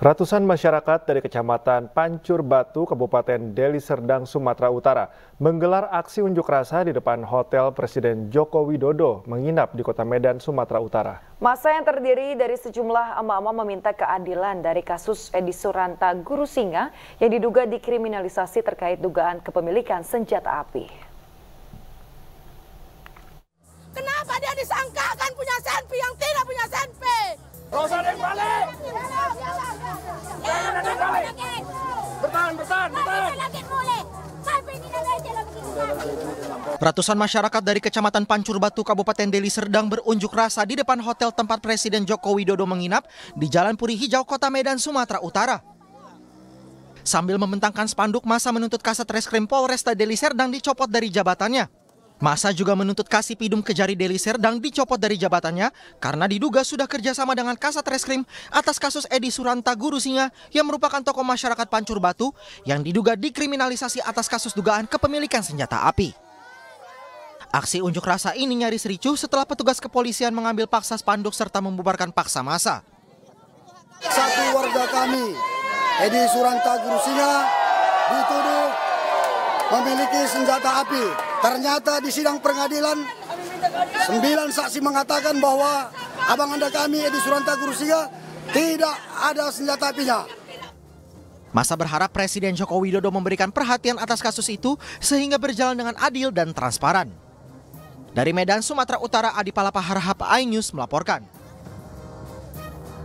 Ratusan masyarakat dari Kecamatan Pancur Batu, Kabupaten Deli Serdang, Sumatera Utara menggelar aksi unjuk rasa di depan Hotel Presiden Joko Widodo menginap di Kota Medan, Sumatera Utara. Masa yang terdiri dari sejumlah emak-emak meminta keadilan dari kasus Edi Suranta Guru Singa yang diduga dikriminalisasi terkait dugaan kepemilikan senjata api. Kenapa dia disangkakan punya Ratusan masyarakat dari Kecamatan Pancur Batu, Kabupaten Deli Serdang berunjuk rasa di depan hotel tempat Presiden Joko Widodo menginap di Jalan Puri Hijau, Kota Medan, Sumatera Utara. Sambil membentangkan spanduk, masa menuntut Kasat Reskrim Polresta Deli Serdang dicopot dari jabatannya. Masa juga menuntut kasih ke jari Deli Serdang dicopot dari jabatannya karena diduga sudah kerjasama dengan Kasat Reskrim atas kasus Edi Suranta Guru Singa yang merupakan tokoh masyarakat Pancur Batu yang diduga dikriminalisasi atas kasus dugaan kepemilikan senjata api. Aksi unjuk rasa ini nyaris ricuh setelah petugas kepolisian mengambil paksa spanduk serta membubarkan paksa masa. Satu warga kami, Edi Suranta Guru Singa, dituduh memiliki senjata api. Ternyata di sidang pengadilan, sembilan saksi mengatakan bahwa abang anda kami Edi Suranta Gurusiga tidak ada senjata apinya. Masa berharap Presiden Joko Widodo memberikan perhatian atas kasus itu sehingga berjalan dengan adil dan transparan. Dari Medan, Sumatera Utara, Adi Palapa Harahap, iNews melaporkan.